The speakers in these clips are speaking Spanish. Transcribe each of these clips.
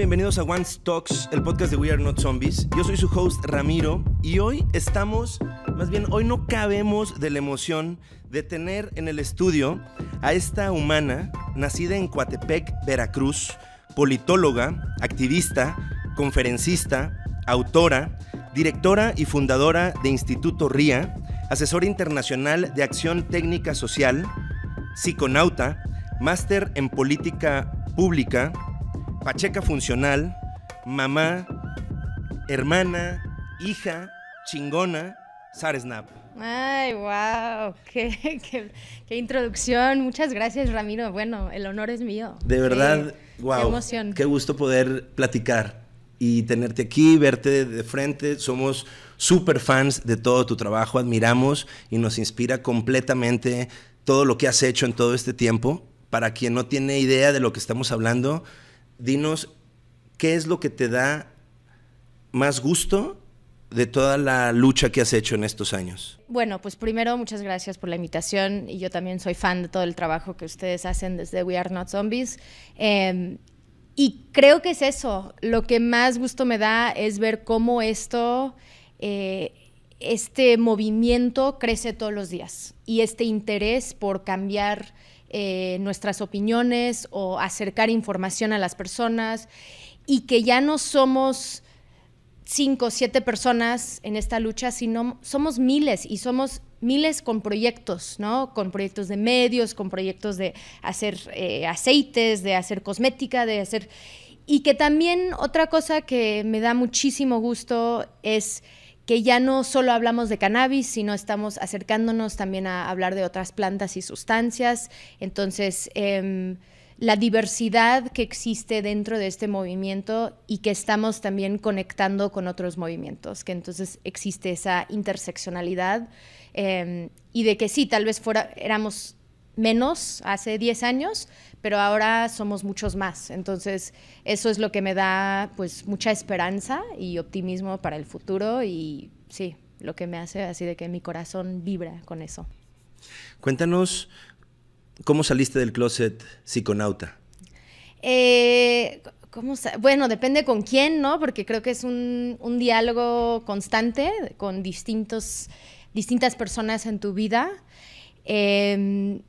Bienvenidos a One Talks, el podcast de We Are Not Zombies. Yo soy su host Ramiro y hoy estamos, más bien hoy no cabemos de la emoción de tener en el estudio a esta humana, nacida en Coatepec, Veracruz, politóloga, activista, conferencista, autora, directora y fundadora de Instituto RIA, asesora internacional de acción técnica social, psiconauta, máster en política pública, Pacheca funcional, mamá, hermana, hija, chingona, Sar Snap. Ay, wow, qué, introducción. Muchas gracias, Ramiro. Bueno, el honor es mío. De verdad, wow. Qué emoción. Qué gusto poder platicar y tenerte aquí, verte de frente. Somos súper fans de todo tu trabajo, admiramos y nos inspira completamente todo lo que has hecho en todo este tiempo. Para quien no tiene idea de lo que estamos hablando, dinos qué es lo que te da más gusto de toda la lucha que has hecho en estos años? Bueno, pues primero muchas gracias por la invitación y yo también soy fan de todo el trabajo que ustedes hacen desde We Are Not Zombies. Em, y creo que es eso, lo que más gusto me da es ver cómo esto, eh, este movimiento crece todos los días y este interés por cambiar eh, nuestras opiniones o acercar información a las personas y que ya no somos cinco o siete personas en esta lucha, sino somos miles y somos miles con proyectos, ¿no? Con proyectos de medios, con proyectos de hacer eh, aceites, de hacer cosmética, de hacer... Y que también otra cosa que me da muchísimo gusto es que ya no solo hablamos de cannabis, sino estamos acercándonos también a hablar de otras plantas y sustancias. Entonces, em, la diversidad que existe dentro de este movimiento y que estamos también conectando con otros movimientos, que entonces existe esa interseccionalidad em, y de que sí, tal vez fuera, éramos menos hace 10 años, pero ahora somos muchos más. Entonces, eso es lo que me da pues mucha esperanza y optimismo para el futuro y sí, lo que me hace así de que mi corazón vibra con eso. Cuéntanos cómo saliste del closet psiconauta. Eh, bueno, depende con quién, ¿no? Porque creo que es un, diálogo constante con distintos, distintas personas en tu vida. Em,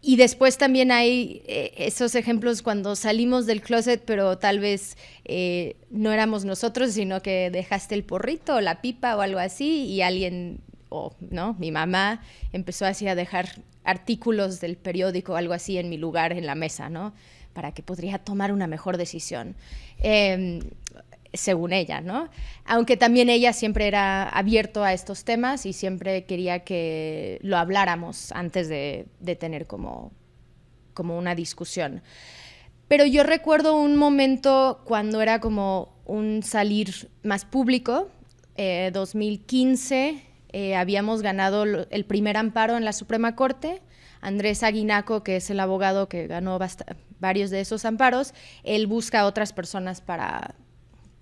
y después también hay eh, esos ejemplos cuando salimos del closet, pero tal vez eh, no éramos nosotros, sino que dejaste el porrito o la pipa o algo así y alguien, o no, mi mamá empezó así a dejar artículos del periódico o algo así en mi lugar en la mesa, ¿no? Para que podría tomar una mejor decisión. Em, según ella, ¿no? Aunque también ella siempre era abierto a estos temas y siempre quería que lo habláramos antes de, tener como, como una discusión. Pero yo recuerdo un momento cuando era como un salir más público, eh, 2015, eh, habíamos ganado el primer amparo en la Suprema Corte. Andrés Aguinaco, que es el abogado que ganó varios de esos amparos, él busca a otras personas para,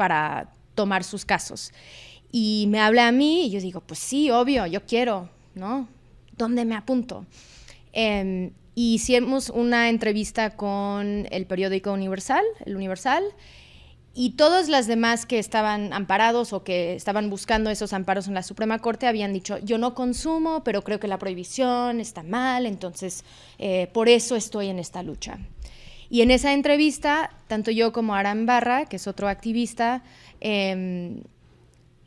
para tomar sus casos. Y me habla a mí y yo digo, pues sí, obvio, yo quiero, ¿no? ¿Dónde me apunto? Y em, hicimos una entrevista con el periódico Universal, el Universal, y todas las demás que estaban amparados o que estaban buscando esos amparos en la Suprema Corte habían dicho, yo no consumo, pero creo que la prohibición está mal, entonces eh, por eso estoy en esta lucha. Y en esa entrevista, tanto yo como Aram Barra, que es otro activista, em,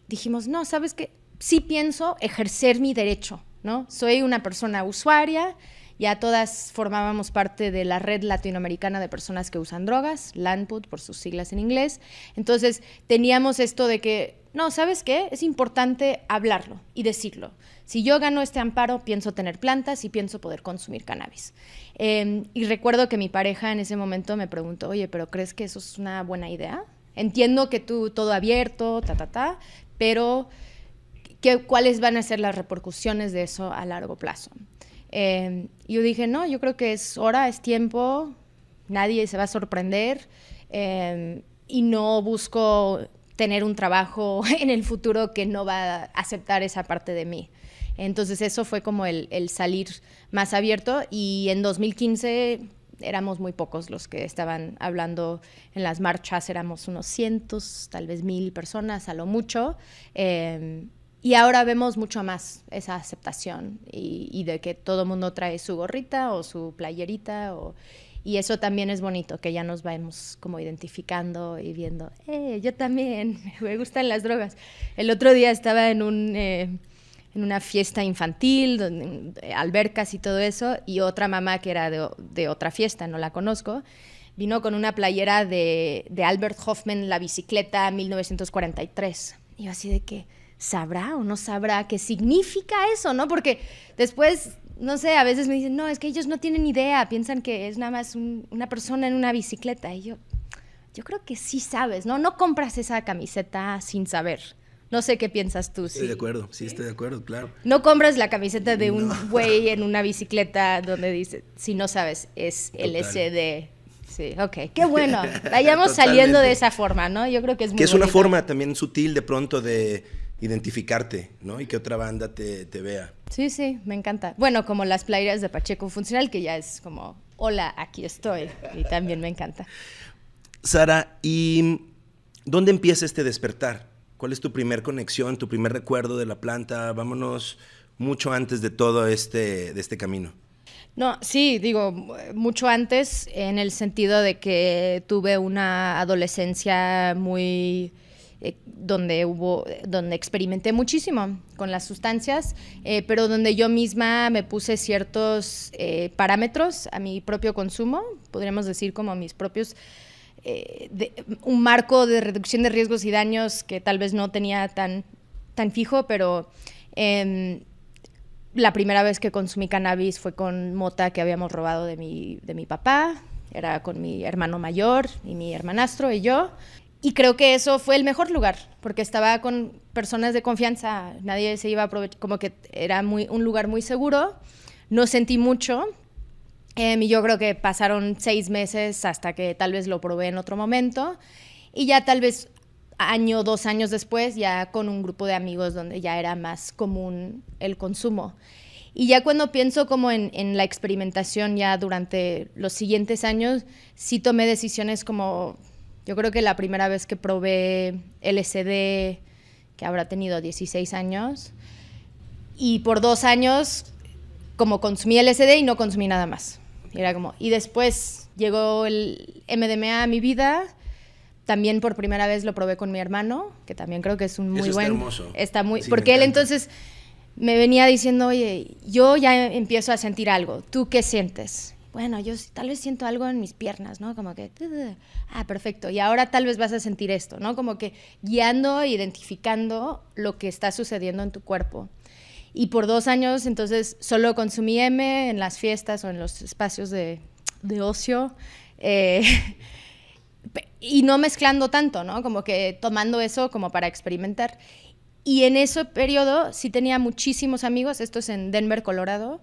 dijimos, no, ¿sabes que Sí pienso ejercer mi derecho, ¿no? Soy una persona usuaria, ya todas formábamos parte de la red latinoamericana de personas que usan drogas, LANPUT por sus siglas en inglés. Entonces teníamos esto de que, no, ¿sabes qué? Es importante hablarlo y decirlo. Si yo gano este amparo, pienso tener plantas y pienso poder consumir cannabis. Em, y recuerdo que mi pareja en ese momento me preguntó, oye, pero ¿crees que eso es una buena idea? Entiendo que tú todo abierto, ta, ta, ta, pero ¿qué, ¿cuáles van a ser las repercusiones de eso a largo plazo? Eh, yo dije, no, yo creo que es hora, es tiempo, nadie se va a sorprender em, y no busco tener un trabajo en el futuro que no va a aceptar esa parte de mí. Entonces eso fue como el, salir más abierto y en 2015 éramos muy pocos los que estaban hablando en las marchas, éramos unos cientos, tal vez mil personas a lo mucho. Eh, y ahora vemos mucho más esa aceptación y, de que todo el mundo trae su gorrita o su playerita y eso también es bonito, que ya nos vamos como identificando y viendo, eh, yo también, me gustan las drogas. El otro día estaba en un... Eh, en una fiesta infantil, donde, eh, albercas y todo eso, y otra mamá que era de, otra fiesta, no la conozco, vino con una playera de, Albert Hoffman, La bicicleta, 1943. Y así de que, ¿sabrá o no sabrá qué significa eso, no? Porque después, no sé, a veces me dicen, no, es que ellos no tienen idea, piensan que es nada más una persona en una bicicleta. Y yo, yo creo que sí sabes, ¿no? No compras esa camiseta sin saber. No sé qué piensas tú. Estoy de acuerdo, sí, estoy de acuerdo, claro. No compras la camiseta de un güey en una bicicleta donde dice, si no sabes, es LSD, Sí, ok, qué bueno. Vayamos saliendo de esa forma, ¿no? Yo creo que es muy. Que es una forma también sutil de pronto de identificarte, ¿no? Y que otra banda te, vea. Sí, sí, me encanta. Bueno, como las playeras de Pacheco Funcional, que ya es como, hola, aquí estoy. Y también me encanta. Sara, ¿y dónde empieza este despertar? ¿Cuál es tu primer conexión, tu primer recuerdo de la planta? Vámonos mucho antes de todo este, de este camino. No, sí, digo, mucho antes en el sentido de que tuve una adolescencia muy eh, donde hubo, donde experimenté muchísimo con las sustancias, eh, pero donde yo misma me puse ciertos eh, parámetros a mi propio consumo, podríamos decir como mis propios un marco de reducción de riesgos y daños que tal vez no tenía tan, tan fijo, pero em, la primera vez que consumí cannabis fue con mota que habíamos robado de mi, de mi papá, era con mi hermano mayor y mi hermanastro y yo. Y creo que eso fue el mejor lugar, porque estaba con personas de confianza, nadie se iba a aprovechar, como que era muy, un lugar muy seguro, no sentí mucho, em, y yo creo que pasaron seis meses hasta que tal vez lo probé en otro momento, y ya tal vez año, dos años después, ya con un grupo de amigos donde ya era más común el consumo. Y ya cuando pienso como en, en, la experimentación ya durante los siguientes años, sí tomé decisiones como yo creo que la primera vez que probé LSD, que habrá tenido 16 años, y por dos años como consumí LSD y no consumí nada más. Y era como, y después llegó el MDMA a mi vida. También por primera vez lo probé con mi hermano, que también creo que es un muy Eso buen. Está hermoso. muy. porque él entonces me venía diciendo, oye, yo ya empiezo a sentir algo. ¿Tú qué sientes? bueno, yo tal vez siento algo en mis piernas, ¿no? Como que, ah, perfecto, y ahora tal vez vas a sentir esto, ¿no? Como que guiando, identificando lo que está sucediendo en tu cuerpo. Y por dos años, entonces, solo consumí M en las fiestas o en los espacios de, ocio. Eh, y no mezclando tanto, ¿no? Como que tomando eso como para experimentar. Y en ese periodo sí tenía muchísimos amigos, esto es en Denver, Colorado,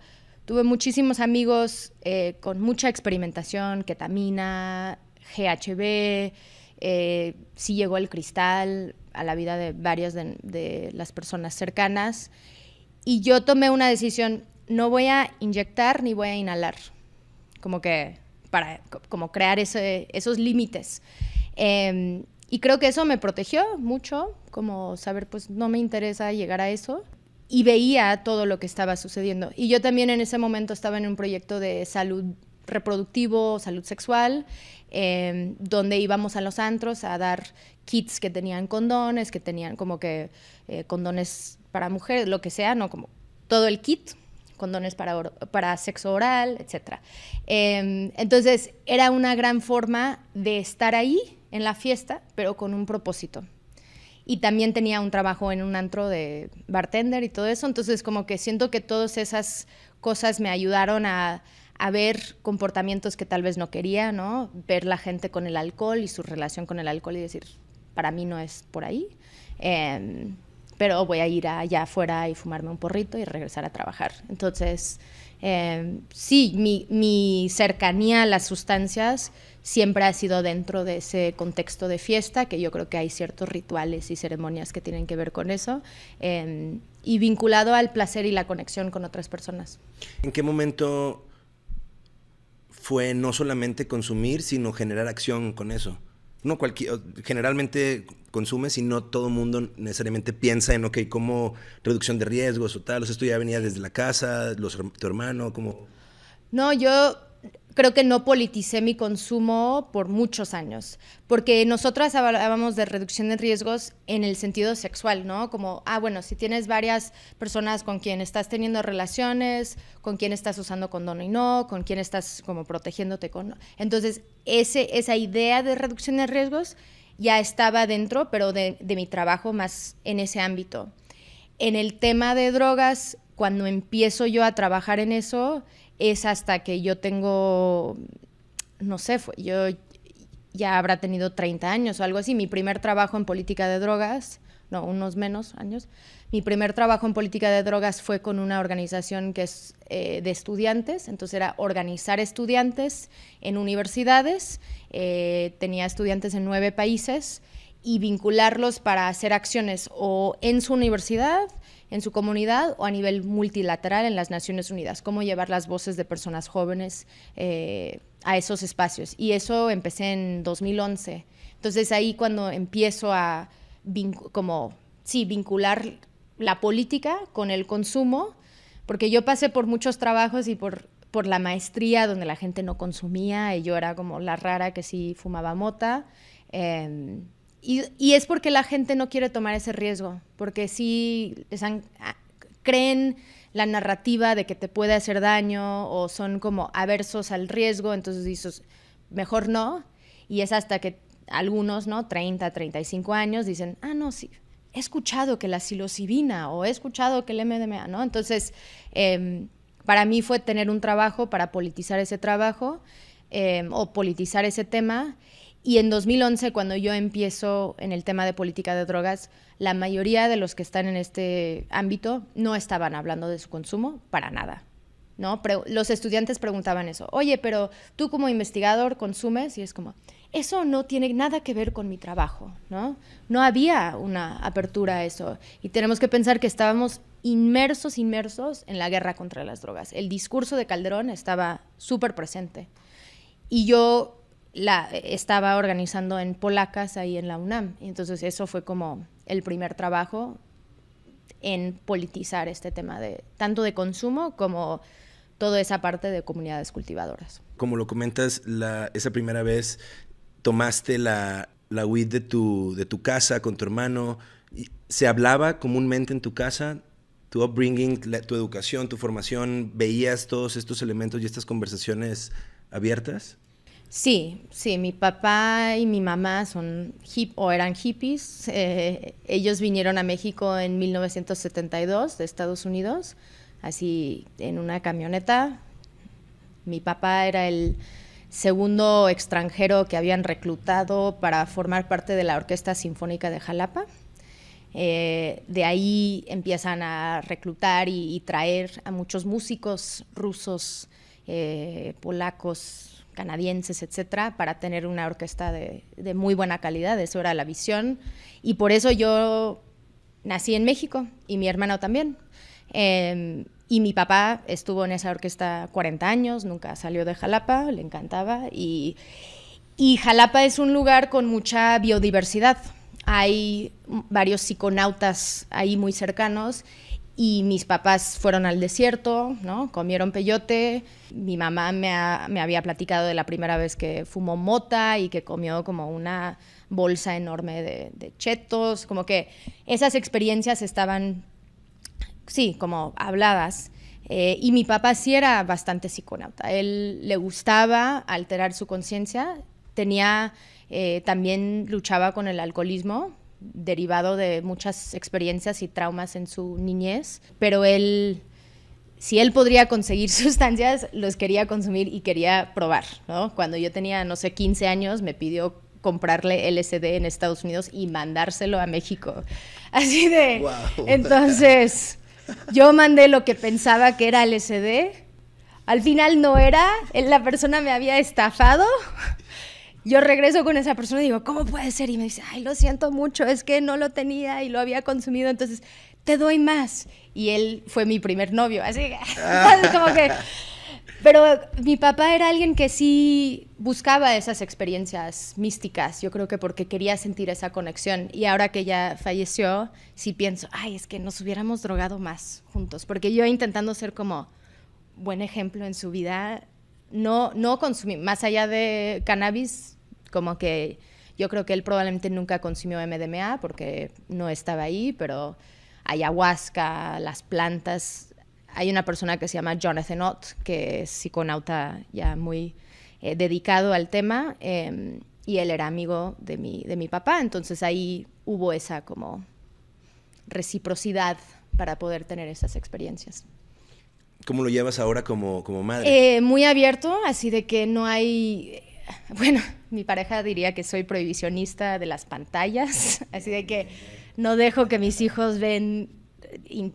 Tuve muchísimos amigos eh, con mucha experimentación, ketamina, GHB, eh, sí llegó el cristal a la vida de varias de, las personas cercanas. Y yo tomé una decisión, no voy a inyectar ni voy a inhalar, como que para como crear esos límites. Em, y creo que eso me protegió mucho, como saber, pues no me interesa llegar a eso y veía todo lo que estaba sucediendo. Y yo también en ese momento estaba en un proyecto de salud reproductivo, salud sexual, em, donde íbamos a los antros a dar kits que tenían condones, que tenían como que eh, condones para mujeres, lo que sea, ¿no? Como todo el kit, condones para, para sexo oral, etc. Em, entonces era una gran forma de estar ahí en la fiesta, pero con un propósito y también tenía un trabajo en un antro de bartender y todo eso. Entonces, como que siento que todas esas cosas me ayudaron a, ver comportamientos que tal vez no quería, ¿no? Ver la gente con el alcohol y su relación con el alcohol y decir, para mí no es por ahí. Em, pero voy a ir allá afuera y fumarme un porrito y regresar a trabajar. Entonces, em, sí, mi cercanía a las sustancias siempre ha sido dentro de ese contexto de fiesta, que yo creo que hay ciertos rituales y ceremonias que tienen que ver con eso, em, y vinculado al placer y la conexión con otras personas. ¿En qué momento fue no solamente consumir, sino generar acción con eso? No cualquier, generalmente consumes y no todo el mundo necesariamente piensa en, ok, como reducción de riesgos o tal, o sea, esto ya venía desde la casa, tu hermano, como... No, yo creo que no politicé mi consumo por muchos años, porque nosotras hablábamos de reducción de riesgos en el sentido sexual, ¿no? Como, ah, bueno, si tienes varias personas con quien estás teniendo relaciones, con quien estás usando condón y no, con quien estás como protegiéndote con... Entonces, ese, esa idea de reducción de riesgos ya estaba dentro, pero de, de mi trabajo más en ese ámbito. En el tema de drogas, cuando empiezo yo a trabajar en eso, es hasta que yo tengo, no sé, fue, yo ya habrá tenido 30 años o algo así. Mi primer trabajo en política de drogas, no, unos menos años. Mi primer trabajo en política de drogas fue con una organización que es eh, de estudiantes, entonces era organizar estudiantes en universidades. Eh, tenía estudiantes en nueve países y vincularlos para hacer acciones o en su universidad, en su comunidad o a nivel multilateral en las Naciones Unidas, cómo llevar las voces de personas jóvenes eh, a esos espacios. Y eso empecé en 2011. Entonces ahí cuando empiezo a como, sí, vincular la política con el consumo, porque yo pasé por muchos trabajos y por por la maestría donde la gente no consumía y yo era como la rara que sí fumaba mota. Em, y, es porque la gente no quiere tomar ese riesgo, porque si creen la narrativa de que te puede hacer daño o son como aversos al riesgo, entonces dices, mejor no. Y es hasta que algunos, ¿no? 30, 35 años, dicen, ah, no, sí, he escuchado que la psilocibina o he escuchado que el MDMA, ¿no? Entonces, em, para mí fue tener un trabajo para politizar ese trabajo em, o politizar ese tema y en 2011, cuando yo empiezo en el tema de política de drogas, la mayoría de los que están en este ámbito no estaban hablando de su consumo para nada. ¿no? los estudiantes preguntaban eso. Oye, pero tú como investigador consumes y es como, eso no tiene nada que ver con mi trabajo. No, no había una apertura a eso. Y tenemos que pensar que estábamos inmersos, inmersos en la guerra contra las drogas. El discurso de Calderón estaba súper presente. Y yo la, estaba organizando en polacas ahí en la UNAM. entonces eso fue como el primer trabajo en politizar este tema de tanto de consumo como toda esa parte de comunidades cultivadoras. Como lo comentas, esa primera vez tomaste la, la de tu, casa con tu hermano. ¿Se hablaba comúnmente en tu casa? ¿Tu upbringing, tu educación, tu formación? ¿Veías todos estos elementos y estas conversaciones abiertas? Sí, sí, mi papá y mi mamá son hip o eran hippies. Eh, ellos vinieron a México en 1972 de Estados Unidos, así en una camioneta. Mi papá era el segundo extranjero que habían reclutado para formar parte de la Orquesta Sinfónica de Jalapa. Eh, de ahí empiezan a reclutar y, traer a muchos músicos rusos, eh, polacos, canadienses, etcétera, para tener una orquesta de, muy buena calidad. Eso era la visión. Y por eso yo nací en México y mi hermano también. Em, y mi papá estuvo en esa orquesta 40 años, nunca salió de Jalapa, le encantaba. Y, y Jalapa es un lugar con mucha biodiversidad. Hay varios psiconautas ahí muy cercanos y mis papás fueron al desierto, ¿no? comieron peyote, mi mamá me, había platicado de la primera vez que fumó mota y que comió como una bolsa enorme de, chetos, como que esas experiencias estaban, sí, como habladas. Eh, y mi papá sí era bastante psiconauta, él le gustaba alterar su conciencia, tenía, eh, también luchaba con el alcoholismo, derivado de muchas experiencias y traumas en su niñez, pero él, si él podría conseguir sustancias, los quería consumir y quería probar, Cuando yo tenía, no sé, 15 años, me pidió comprarle LSD en Estados Unidos y mandárselo a México. Así de... Entonces, yo mandé lo que pensaba que era LSD. Al final no era, la persona me había estafado yo regreso con esa persona y digo, ¿cómo puede ser? Y me dice, ay, lo siento mucho, es que no lo tenía y lo había consumido, entonces te doy más. Y él fue mi primer novio, así que, como que... Pero mi papá era alguien que sí buscaba esas experiencias místicas, yo creo que porque quería sentir esa conexión. Y ahora que ya falleció, sí pienso, ay, es que nos hubiéramos drogado más juntos, porque yo intentando ser como buen ejemplo en su vida, no, no consumí, más allá de cannabis, como que yo creo que él probablemente nunca consumió MDMA porque no estaba ahí, pero ayahuasca, las plantas. Hay una persona que se llama Jonathan Ott, que es psiconauta ya muy eh, dedicado al tema, em, y él era amigo de mi papá, entonces ahí hubo esa como reciprocidad para poder tener esas experiencias. ¿Cómo lo llevas ahora como, como madre? Eh, muy abierto, así de que no hay... Bueno, mi pareja diría que soy prohibicionista de las pantallas, así de que no dejo que mis hijos ven,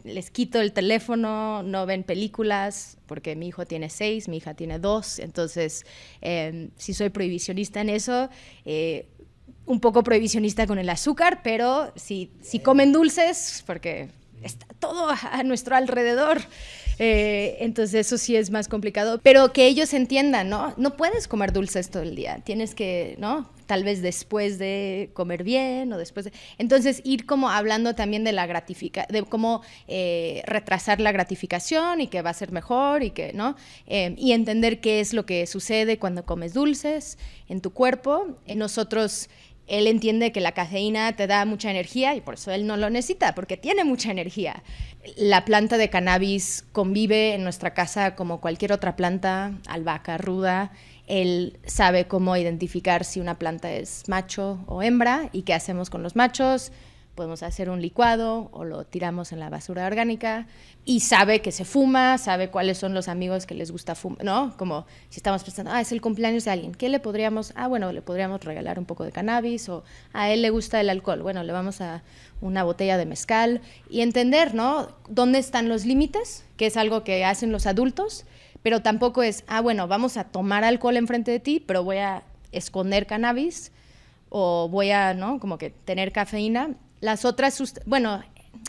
les quito el teléfono, no ven películas, porque mi hijo tiene seis, mi hija tiene dos, entonces eh, sí soy prohibicionista en eso. Eh, un poco prohibicionista con el azúcar, pero si, si comen dulces, porque está todo a nuestro alrededor. Eh, entonces eso sí es más complicado, pero que ellos entiendan, ¿no? No puedes comer dulces todo el día, tienes que, ¿no? Tal vez después de comer bien o después de... Entonces ir como hablando también de la gratificación, de cómo eh, retrasar la gratificación y que va a ser mejor y que, ¿no? Eh, y entender qué es lo que sucede cuando comes dulces en tu cuerpo. nosotros él entiende que la cafeína te da mucha energía y por eso él no lo necesita, porque tiene mucha energía. La planta de cannabis convive en nuestra casa como cualquier otra planta, albahaca ruda. Él sabe cómo identificar si una planta es macho o hembra y qué hacemos con los machos podemos hacer un licuado o lo tiramos en la basura orgánica y sabe que se fuma, sabe cuáles son los amigos que les gusta fumar, ¿no? Como si estamos pensando, ah, es el cumpleaños de alguien, ¿qué le podríamos, ah, bueno, le podríamos regalar un poco de cannabis o ah, a él le gusta el alcohol, bueno, le vamos a una botella de mezcal y entender, ¿no? ¿Dónde están los límites? Que es algo que hacen los adultos, pero tampoco es, ah, bueno, vamos a tomar alcohol enfrente de ti, pero voy a esconder cannabis o voy a, ¿no? Como que tener cafeína las otras, bueno,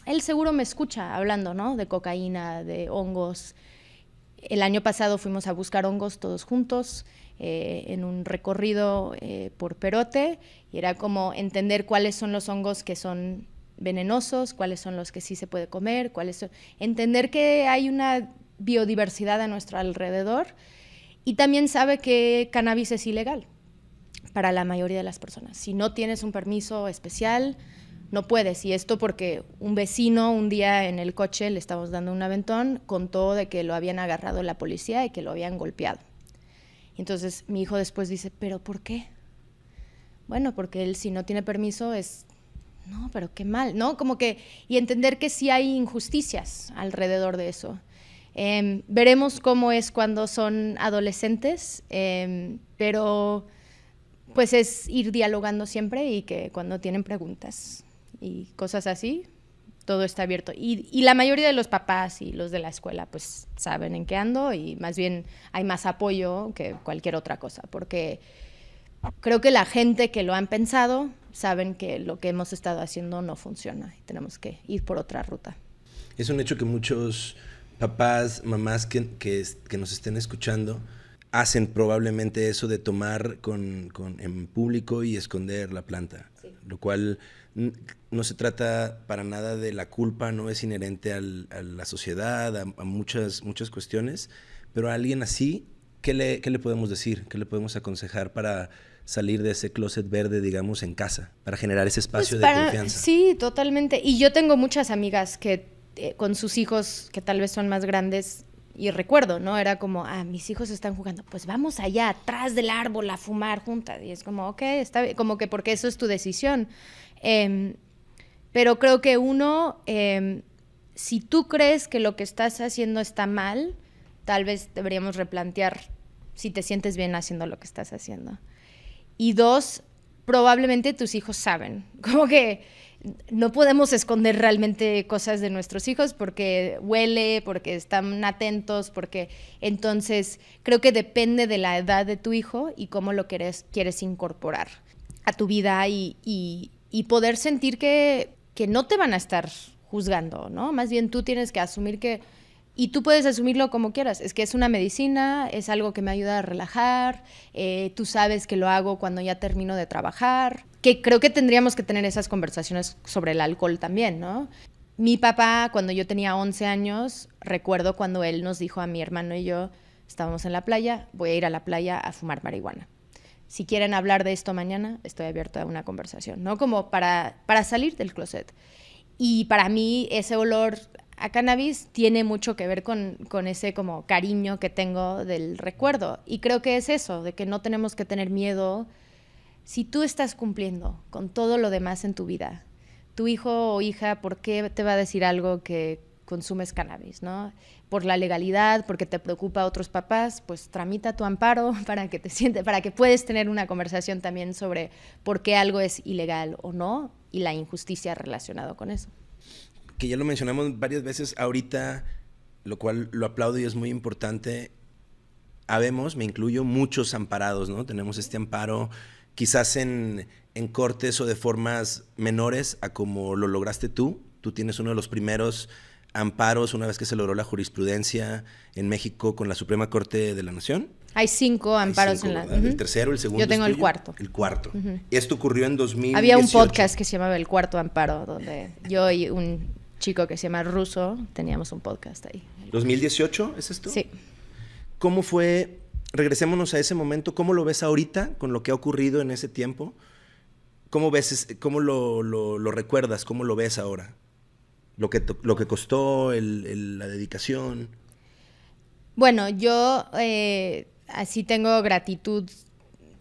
él seguro me escucha hablando, ¿no? De cocaína, de hongos. El año pasado fuimos a buscar hongos todos juntos eh, en un recorrido eh, por Perote y era como entender cuáles son los hongos que son venenosos, cuáles son los que sí se puede comer, cuáles son... entender que hay una biodiversidad a nuestro alrededor y también sabe que cannabis es ilegal para la mayoría de las personas. Si no tienes un permiso especial, no puedes. Y esto porque un vecino un día en el coche le estamos dando un aventón, contó de que lo habían agarrado la policía y que lo habían golpeado. Entonces mi hijo después dice, ¿pero por qué? Bueno, porque él si no tiene permiso es, no, pero qué mal, ¿no? Como que, y entender que sí hay injusticias alrededor de eso. Em, veremos cómo es cuando son adolescentes, em, pero pues es ir dialogando siempre y que cuando tienen preguntas y cosas así, todo está abierto. Y, y, la mayoría de los papás y los de la escuela pues saben en qué ando y más bien hay más apoyo que cualquier otra cosa, porque creo que la gente que lo han pensado saben que lo que hemos estado haciendo no funciona y tenemos que ir por otra ruta. Es un hecho que muchos papás, mamás que, que, nos estén escuchando, hacen probablemente eso de tomar con, con, en público y esconder la planta, lo cual no se trata para nada de la culpa, no es inherente a la sociedad, a, muchas, muchas cuestiones, pero a alguien así, ¿qué le, le podemos decir? ¿Qué le podemos aconsejar para salir de ese closet verde, digamos, en casa, para generar ese pues espacio de confianza? Sí, totalmente. Y yo tengo muchas amigas que eh, con sus hijos, que tal vez son más grandes, y recuerdo, ¿no? Era como, ah, mis hijos están jugando, pues vamos allá, atrás del árbol, a fumar juntas. Y es como, ok, está como que porque eso es tu decisión. Em, pero creo que uno, em, si tú crees que lo que estás haciendo está mal, tal vez deberíamos replantear si te sientes bien haciendo lo que estás haciendo. Y dos, probablemente tus hijos saben. Como que no podemos esconder realmente cosas de nuestros hijos porque huele, porque están atentos, porque entonces creo que depende de la edad de tu hijo y cómo lo quieres, quieres incorporar a tu vida y, y poder sentir que, no te van a estar juzgando, ¿no? Más bien tú tienes que asumir que, y tú puedes asumirlo como quieras. Es que es una medicina, es algo que me ayuda a relajar, eh, tú sabes que lo hago cuando ya termino de trabajar, que creo que tendríamos que tener esas conversaciones sobre el alcohol también, ¿no? Mi papá, cuando yo tenía 11 años, recuerdo cuando él nos dijo a mi hermano y yo, estábamos en la playa, voy a ir a la playa a fumar marihuana si quieren hablar de esto mañana, estoy abierto a una conversación, ¿no? Como para, para salir del closet. Y para mí ese olor a cannabis tiene mucho que ver con, ese como cariño que tengo del recuerdo. Y creo que es eso, de que no tenemos que tener miedo. Si tú estás cumpliendo con todo lo demás en tu vida, tu hijo o hija, ¿por qué te va a decir algo que consumes cannabis, no? por la legalidad, porque te preocupa a otros papás, pues tramita tu amparo para que te siente, para que puedes tener una conversación también sobre por qué algo es ilegal o no y la injusticia relacionada con eso. Que ya lo mencionamos varias veces ahorita, lo cual lo aplaudo y es muy importante. Habemos, me incluyo, muchos amparados, ¿no? Tenemos este amparo quizás en, en cortes o de formas menores a como lo lograste tú. Tú tienes uno de los primeros amparos una vez que se logró la jurisprudencia en México con la Suprema Corte de la Nación. Hay cinco amparos en la. El tercero, el segundo. Yo tengo el cuarto. El cuarto. Esto ocurrió en 2000. Había un podcast que se llamaba El Cuarto Amparo, donde yo y un chico que se llama Russo teníamos un podcast ahí. ¿2018 es esto? Sí. ¿Cómo fue? Regresémonos a ese momento. ¿Cómo lo ves ahorita con lo que ha ocurrido en ese tiempo? ¿Cómo ves, cómo lo, lo recuerdas? ¿Cómo lo ves ahora? Lo que, lo que costó, la dedicación. Bueno, yo eh, así tengo gratitud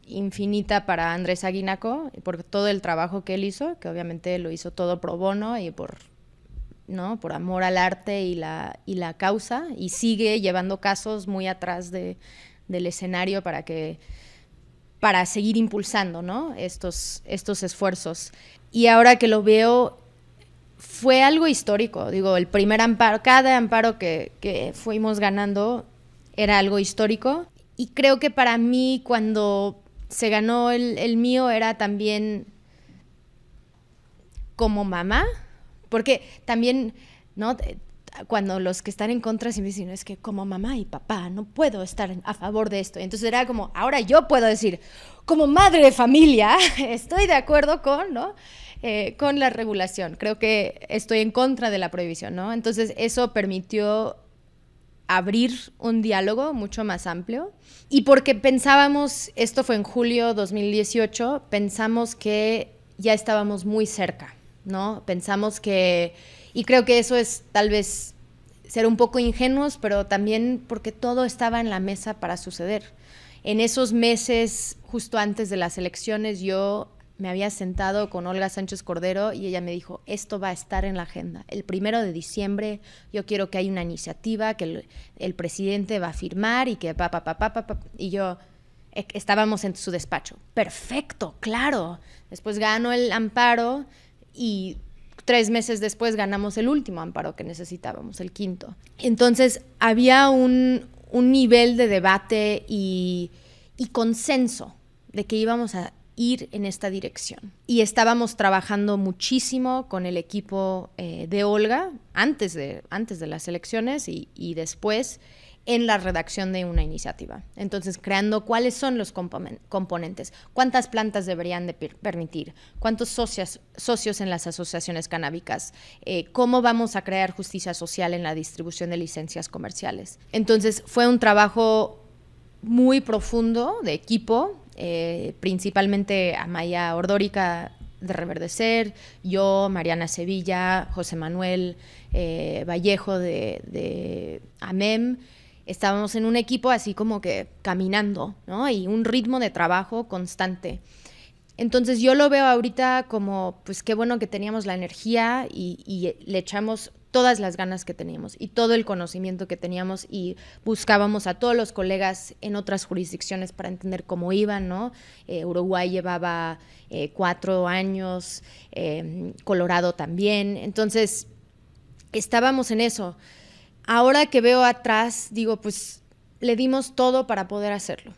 infinita para Andrés Aguinaco por todo el trabajo que él hizo, que obviamente lo hizo todo pro bono y por ¿no? por amor al arte y la, y la causa, y sigue llevando casos muy atrás de, del escenario para que para seguir impulsando estos, estos esfuerzos. Y ahora que lo veo fue algo histórico. Digo, el primer amparo, cada amparo que, fuimos ganando era algo histórico. Y creo que para mí cuando se ganó el, el mío era también como mamá, porque también, ¿no? Cuando los que están en contra siempre dicen, es que como mamá y papá no puedo estar a favor de esto. Entonces era como, ahora yo puedo decir, como madre de familia, estoy de acuerdo con, ¿no? Eh, con la regulación. Creo que estoy en contra de la prohibición, ¿no? Entonces eso permitió abrir un diálogo mucho más amplio y porque pensábamos, esto fue en julio 2018, pensamos que ya estábamos muy cerca, ¿no? Pensamos que, y creo que eso es tal vez ser un poco ingenuos, pero también porque todo estaba en la mesa para suceder. En esos meses, justo antes de las elecciones, yo me había sentado con Olga Sánchez Cordero y ella me dijo, esto va a estar en la agenda. El primero de diciembre yo quiero que haya una iniciativa que el, presidente va a firmar y que papá pa, pa, pa, Y yo e, estábamos en su despacho. Perfecto, claro. Después ganó el amparo y tres meses después ganamos el último amparo que necesitábamos, el quinto. Entonces había un, nivel de debate y consenso de que íbamos a ir en esta dirección. Y estábamos trabajando muchísimo con el equipo eh, de Olga antes de, antes de las elecciones y, después en la redacción de una iniciativa. Entonces, creando cuáles son los componentes, cuántas plantas deberían de permitir, cuántos socios, socios en las asociaciones canábicas, eh, cómo vamos a crear justicia social en la distribución de licencias comerciales. Entonces, fue un trabajo muy profundo de equipo eh, principalmente Amaya Ordórica de Reverdecer, yo, Mariana Sevilla, José Manuel eh, Vallejo de, AMEM. E Estábamos en un equipo así como que caminando, ¿no? Y un ritmo de trabajo constante. Entonces yo lo veo ahorita como, pues qué bueno que teníamos la energía y le echamos todas las ganas que teníamos y todo el conocimiento que teníamos y buscábamos a todos los colegas en otras jurisdicciones para entender cómo iban, ¿no? Eh, Uruguay llevaba eh, cuatro años, em, Colorado también, entonces estábamos en eso. Ahora que veo atrás, digo, pues le dimos todo para poder hacerlo.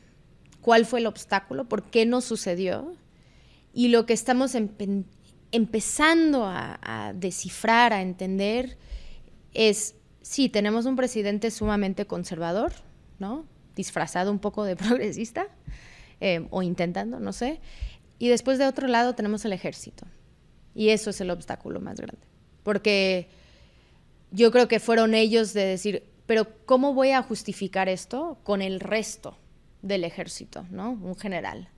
¿Cuál fue el obstáculo? ¿Por qué no sucedió? Y lo que estamos empezando a, descifrar, a entender, es, sí, tenemos un presidente sumamente conservador, ¿no? Disfrazado un poco de progresista, em, o intentando, no sé. Y después de otro lado tenemos el ejército. Y eso es el obstáculo más grande. Porque yo creo que fueron ellos de decir, pero ¿cómo voy a justificar esto con el resto del ejército, ¿no? Un general.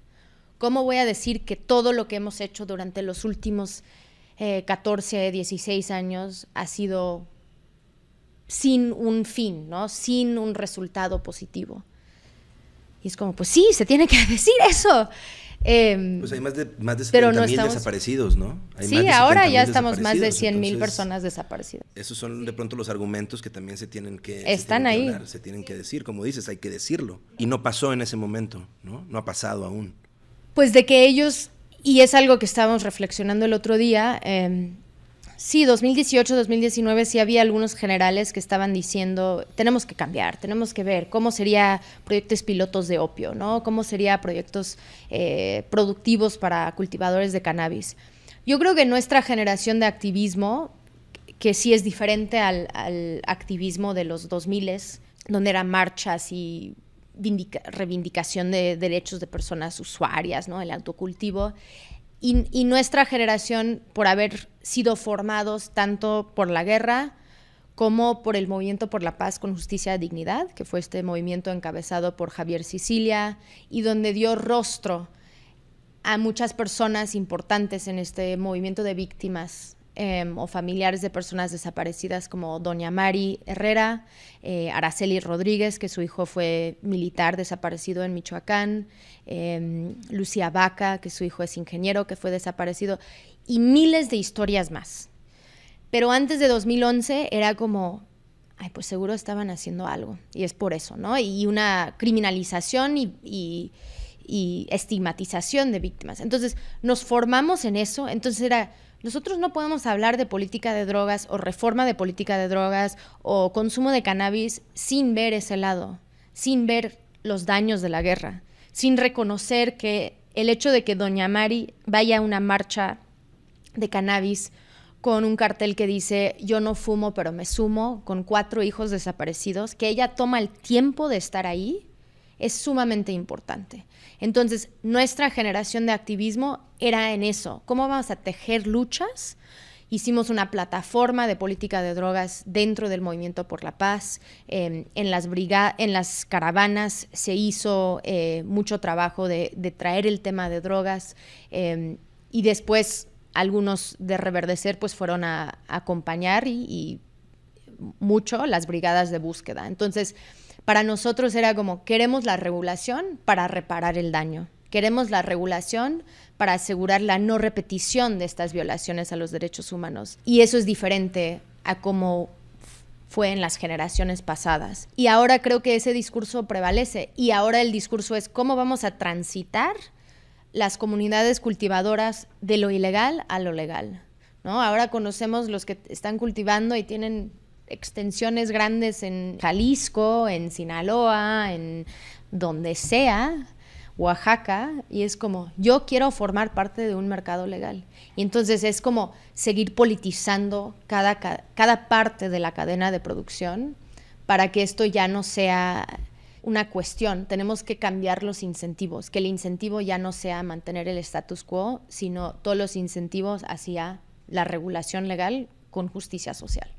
¿Cómo voy a decir que todo lo que hemos hecho durante los últimos 14, eh, 16 años ha sido sin un fin, ¿no? Sin un resultado positivo. Y es como, pues sí, se tiene que decir eso. Em, pues hay más de, más de 70 mil desaparecidos, ¿no? sí, ahora ya estamos más de 100.000 mil personas desaparecidas. Esos son de pronto los argumentos que también se tienen que... Están ahí. se tienen que decir, como dices, hay que decirlo. Y no pasó en ese momento, ¿no? No ha pasado aún. Pues de que ellos, y es algo que estábamos reflexionando el otro día, em, sí, 2018, 2019 sí había algunos generales que estaban diciendo, tenemos que cambiar, tenemos que ver cómo sería proyectos pilotos de opio, ¿no? Cómo sería proyectos eh, productivos para cultivadores de cannabis. Yo creo que nuestra generación de activismo, que sí es diferente al, al activismo de los 2000, donde eran marchas y reivindicación de derechos de personas usuarias, ¿no? el autocultivo. Y, y, nuestra generación, por haber sido formados tanto por la guerra como por el movimiento por la paz con justicia y e dignidad, que fue este movimiento encabezado por Javier Sicilia y donde dio rostro a muchas personas importantes en este movimiento de víctimas Em, o familiares de personas desaparecidas como doña Mari Herrera, eh, Araceli Rodríguez, que su hijo fue militar desaparecido en Michoacán, em, Lucía Vaca, que su hijo es ingeniero, que fue desaparecido, y miles de historias más. Pero antes de 2011 era como, ay, pues seguro estaban haciendo algo, y es por eso, ¿no? Y una criminalización y estigmatización de víctimas. Entonces, nos formamos en eso, entonces era nosotros no podemos hablar de política de drogas o reforma de política de drogas o consumo de cannabis sin ver ese lado, sin ver los daños de la guerra, sin reconocer que el hecho de que Doña Mari vaya a una marcha de cannabis con un cartel que dice yo no fumo pero me sumo, con cuatro hijos desaparecidos, que ella toma el tiempo de estar ahí, es sumamente importante. Entonces, nuestra generación de activismo era en eso, cómo vamos a tejer luchas. Hicimos una plataforma de política de drogas dentro del Movimiento por la Paz. Em, en, las en las caravanas se hizo eh, mucho trabajo de, traer el tema de drogas em, y después algunos de Reverdecer pues fueron a, acompañar y, y mucho las brigadas de búsqueda. Entonces, para nosotros era como, queremos la regulación para reparar el daño. Queremos la regulación para asegurar la no repetición de estas violaciones a los derechos humanos. Y eso es diferente a cómo fue en las generaciones pasadas. Y ahora creo que ese discurso prevalece. Y ahora el discurso es cómo vamos a transitar las comunidades cultivadoras de lo ilegal a lo legal. ¿no? Ahora conocemos los que están cultivando y tienen extensiones grandes en Jalisco, en Sinaloa, en donde sea, Oaxaca, y es como, yo quiero formar parte de un mercado legal. Y entonces es como seguir politizando cada, cada, parte de la cadena de producción para que esto ya no sea una cuestión, tenemos que cambiar los incentivos, que el incentivo ya no sea mantener el status quo, sino todos los incentivos hacia la regulación legal con justicia social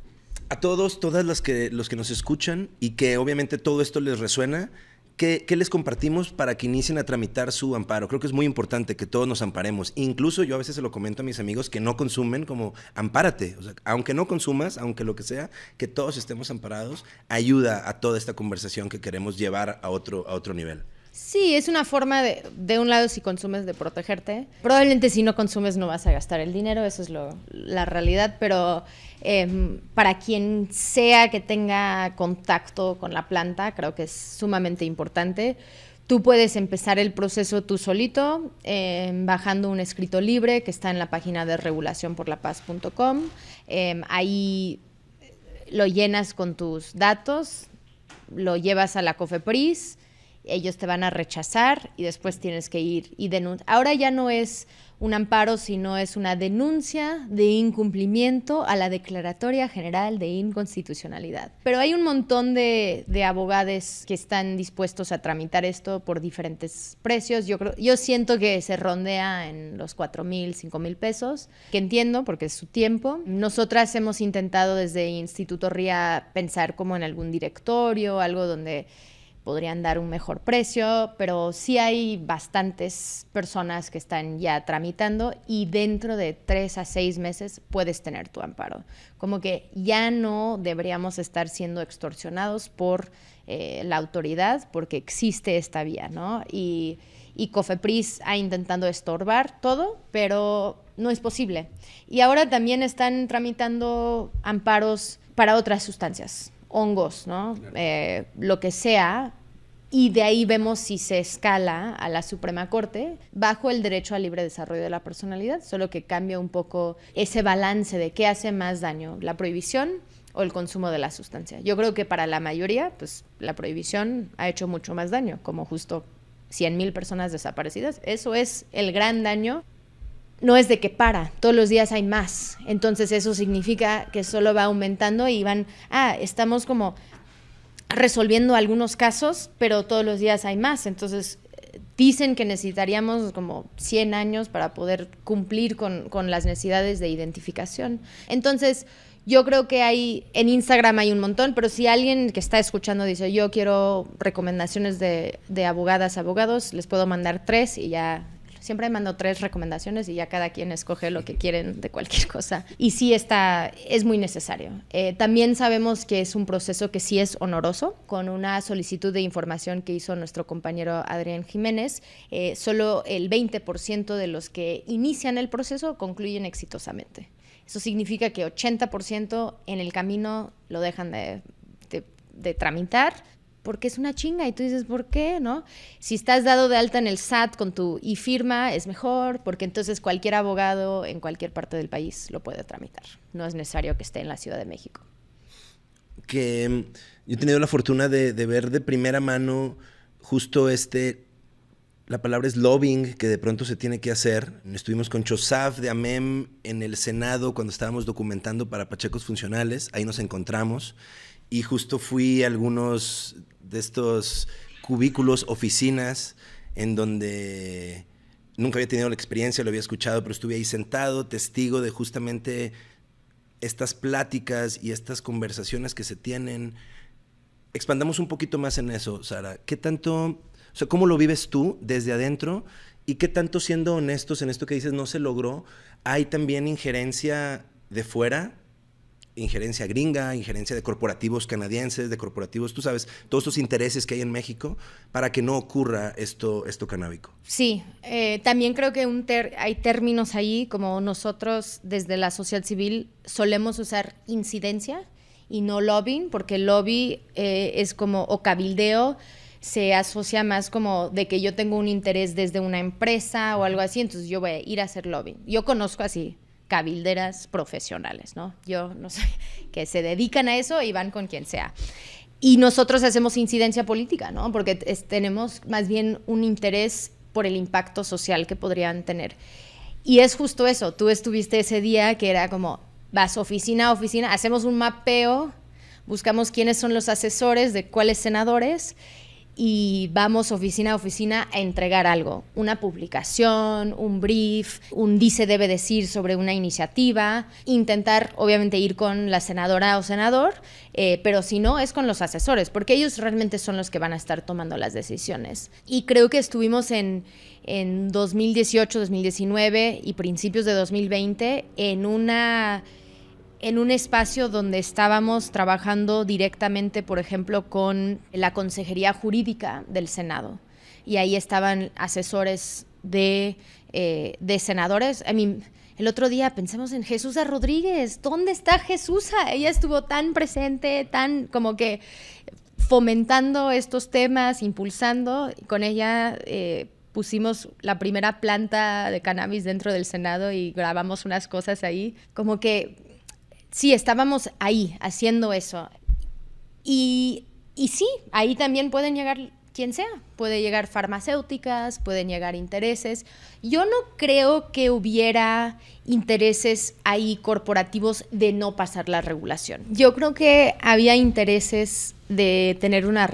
a todos, todas las que, los que nos escuchan y que obviamente todo esto les resuena, ¿Qué, les compartimos para que inicien a tramitar su amparo? Creo que es muy importante que todos nos amparemos. Incluso yo a veces se lo comento a mis amigos que no consumen, como ampárate. aunque no consumas, aunque lo que sea, que todos estemos amparados, ayuda a toda esta conversación que queremos llevar a otro nivel. Sí, es una forma de, de un lado, si consumes, de protegerte. Probablemente si no consumes no vas a gastar el dinero, eso es lo, la realidad, pero em, para quien sea que tenga contacto con la planta, creo que es sumamente importante. Tú puedes empezar el proceso tú solito, em, bajando un escrito libre que está en la página de regulacionporlapaz.com. Eh, em, ahí lo llenas con tus datos, lo llevas a la COFEPRIS ellos te van a rechazar y después tienes que ir y denunciar. Ahora ya no es un amparo, sino es una denuncia de incumplimiento a la Declaratoria General de Inconstitucionalidad. Pero hay un montón de, de abogados que están dispuestos a tramitar esto por diferentes precios. Yo, creo, yo siento que se rondea en los 4 mil, 5 mil pesos, que entiendo porque es su tiempo. Nosotras hemos intentado desde Instituto RIA pensar como en algún directorio, algo donde podrían dar un mejor precio, pero sí hay bastantes personas que están ya tramitando y dentro de tres a seis meses puedes tener tu amparo. Como que ya no deberíamos estar siendo extorsionados por eh, la autoridad porque existe esta vía, ¿no? Y, Cofepris ha intentado estorbar todo, pero no es posible. Y ahora también están tramitando amparos para otras sustancias, hongos, ¿no? Eh, lo que sea, y de ahí vemos si se escala a la Suprema Corte bajo el derecho al libre desarrollo de la personalidad, solo que cambia un poco ese balance de qué hace más daño, la prohibición o el consumo de la sustancia. Yo creo que para la mayoría, pues la prohibición ha hecho mucho más daño, como justo 100.000 personas desaparecidas. Eso es el gran daño. No es de que para, todos los días hay más. Entonces eso significa que solo va aumentando y van, ah, estamos como resolviendo algunos casos, pero todos los días hay más. Entonces, dicen que necesitaríamos como 100 años para poder cumplir con, las necesidades de identificación. Entonces, yo creo que hay, en Instagram hay un montón, pero si alguien que está escuchando dice, yo quiero recomendaciones de, de abogadas, abogados, les puedo mandar tres y ya Siempre mando tres recomendaciones y ya cada quien escoge lo que quieren de cualquier cosa. Y sí está, es muy necesario. Eh, también sabemos que es un proceso que sí es honoroso. Con una solicitud de información que hizo nuestro compañero Adrián Jiménez, eh, solo el 20% de los que inician el proceso concluyen exitosamente. Eso significa que 80% en el camino lo dejan de tramitar, porque es una chinga y tú dices, ¿por qué? ¿No? Si estás dado de alta en el SAT con tu y firma es mejor, porque entonces cualquier abogado en cualquier parte del país lo puede tramitar. No es necesario que esté en la Ciudad de México. Que em, yo he tenido la fortuna de, ver de primera mano justo este la palabra es lobbying, que de pronto se tiene que hacer. Estuvimos con Chosaf de AMEM en el Senado cuando estábamos documentando para Pachecos Funcionales. Ahí nos encontramos. Y justo fui a algunos de estos cubículos, oficinas, en donde nunca había tenido la experiencia, lo había escuchado, pero estuve ahí sentado, testigo de justamente estas pláticas y estas conversaciones que se tienen. Expandamos un poquito más en eso, Sara. ¿Qué tanto, cómo lo vives tú desde adentro y qué tanto siendo honestos en esto que dices no se logró, hay también injerencia de fuera injerencia gringa, injerencia de corporativos canadienses, de corporativos, tú sabes, todos estos intereses que hay en México para que no ocurra esto, esto canábico. Sí, eh, también creo que un hay términos ahí, como nosotros desde la sociedad civil solemos usar incidencia y no lobbying, porque lobby eh, es como, o cabildeo, se asocia más como de que yo tengo un interés desde una empresa o algo así, entonces yo voy a ir a hacer lobbying. Yo conozco así cabilderas profesionales, ¿no? Yo no sé, que se dedican a eso y van con quien sea. Y nosotros hacemos incidencia política, ¿no? Porque tenemos más bien un interés por el impacto social que podrían tener. Y es justo eso, tú estuviste ese día que era como, vas oficina a oficina, hacemos un mapeo, buscamos quiénes son los asesores de cuáles senadores y vamos oficina a oficina a entregar algo, una publicación, un brief, un dice debe decir sobre una iniciativa, intentar obviamente ir con la senadora o senador, eh, pero si no es con los asesores, porque ellos realmente son los que van a estar tomando las decisiones. Y creo que estuvimos en, en 2018, 2019 y principios de 2020 en una en un espacio donde estábamos trabajando directamente, por ejemplo, con la Consejería Jurídica del Senado. Y ahí estaban asesores de, eh, senadores. el otro día pensamos en Jesús Rodríguez. ¿Dónde está Jesús? Ah, ella estuvo tan presente, tan como que fomentando estos temas, impulsando. Con ella eh, pusimos la primera planta de cannabis dentro del Senado y grabamos unas cosas ahí. Como que sí, estábamos ahí haciendo eso. Y, sí, ahí también pueden llegar quien sea. Puede llegar farmacéuticas, pueden llegar intereses. Yo no creo que hubiera intereses ahí corporativos de no pasar la regulación. Yo creo que había intereses de tener una,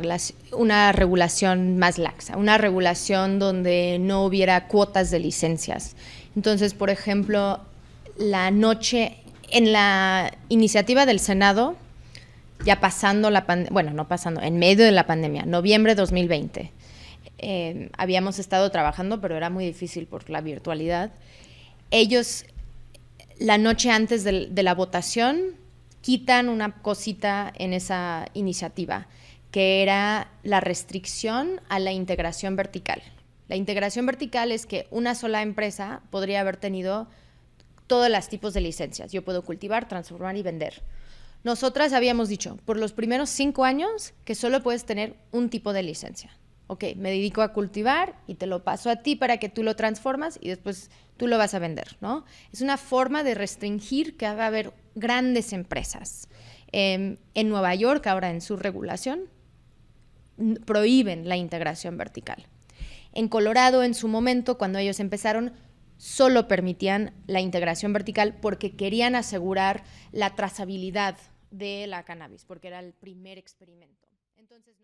una regulación más laxa, una regulación donde no hubiera cuotas de licencias. Entonces, por ejemplo, la noche en la iniciativa del Senado, ya pasando la pandemia, bueno, no pasando, en medio de la pandemia, noviembre de 2020, eh, habíamos estado trabajando, pero era muy difícil por la virtualidad. Ellos, la noche antes de la votación, quitan una cosita en esa iniciativa, que era la restricción a la integración vertical. La integración vertical es que una sola empresa podría haber tenido todos los tipos de licencias. Yo puedo cultivar, transformar y vender. Nosotras habíamos dicho, por los primeros cinco años, que solo puedes tener un tipo de licencia. Ok, me dedico a cultivar y te lo paso a ti para que tú lo transformas y después tú lo vas a vender, ¿no? Es una forma de restringir que va a haber grandes empresas. Em, en Nueva York, ahora en su regulación, prohíben la integración vertical. En Colorado, en su momento, cuando ellos empezaron, solo permitían la integración vertical porque querían asegurar la trazabilidad de la cannabis, porque era el primer experimento. Entonces,